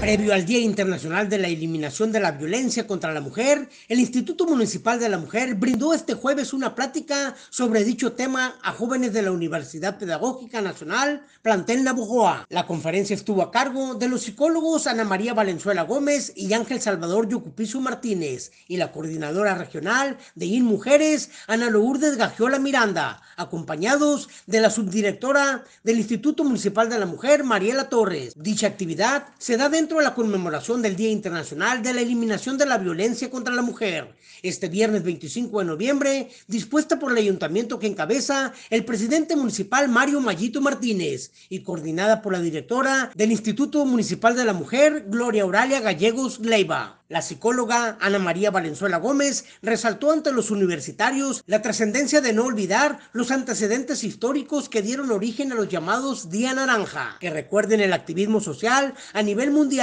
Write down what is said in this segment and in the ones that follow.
Previo al Día Internacional de la Eliminación de la Violencia contra la Mujer, el Instituto Municipal de la Mujer brindó este jueves una plática sobre dicho tema a jóvenes de la Universidad Pedagógica Nacional, plantel Navojoa. La conferencia estuvo a cargo de los psicólogos Ana María Valenzuela Gómez y Ángel Salvador Yucupizu Martínez y la coordinadora regional de IN Mujeres, Ana Lourdes Gagiola Miranda, acompañados de la subdirectora del Instituto Municipal de la Mujer, Mariela Torres. Dicha actividad se da dentro dentro de la conmemoración del Día Internacional de la Eliminación de la Violencia contra la Mujer, este viernes 25 de noviembre, dispuesta por el ayuntamiento que encabeza el presidente municipal Mario Mallito Martínez y coordinada por la directora del Instituto Municipal de la Mujer, Gloria Auralia Gallegos Leiva. La psicóloga Ana María Valenzuela Gómez resaltó ante los universitarios la trascendencia de no olvidar los antecedentes históricos que dieron origen a los llamados Día Naranja, que recuerden el activismo social a nivel mundial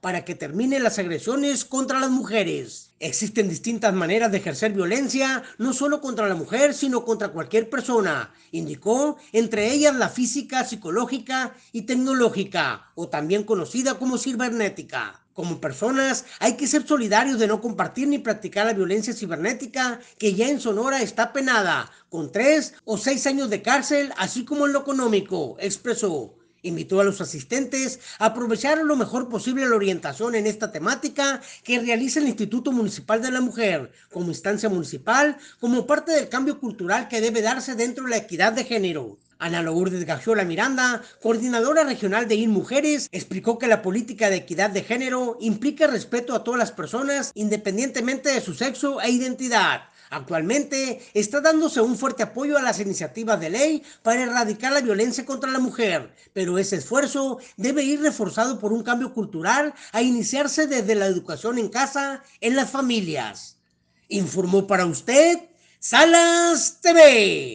para que terminen las agresiones contra las mujeres. Existen distintas maneras de ejercer violencia, no solo contra la mujer, sino contra cualquier persona, indicó, entre ellas la física, psicológica y tecnológica, o también conocida como cibernética. Como personas, hay que ser solidarios de no compartir ni practicar la violencia cibernética, que ya en Sonora está penada, con tres o seis años de cárcel, así como en lo económico, expresó. Invitó a los asistentes a aprovechar lo mejor posible la orientación en esta temática que realiza el Instituto Municipal de la Mujer como instancia municipal, como parte del cambio cultural que debe darse dentro de la equidad de género. Ana Lourdes Gajola Miranda, coordinadora regional de Mujeres, explicó que la política de equidad de género implica respeto a todas las personas independientemente de su sexo e identidad. Actualmente está dándose un fuerte apoyo a las iniciativas de ley para erradicar la violencia contra la mujer, pero ese esfuerzo debe ir reforzado por un cambio cultural a iniciarse desde la educación en casa, en las familias. Informó para usted Salas TV.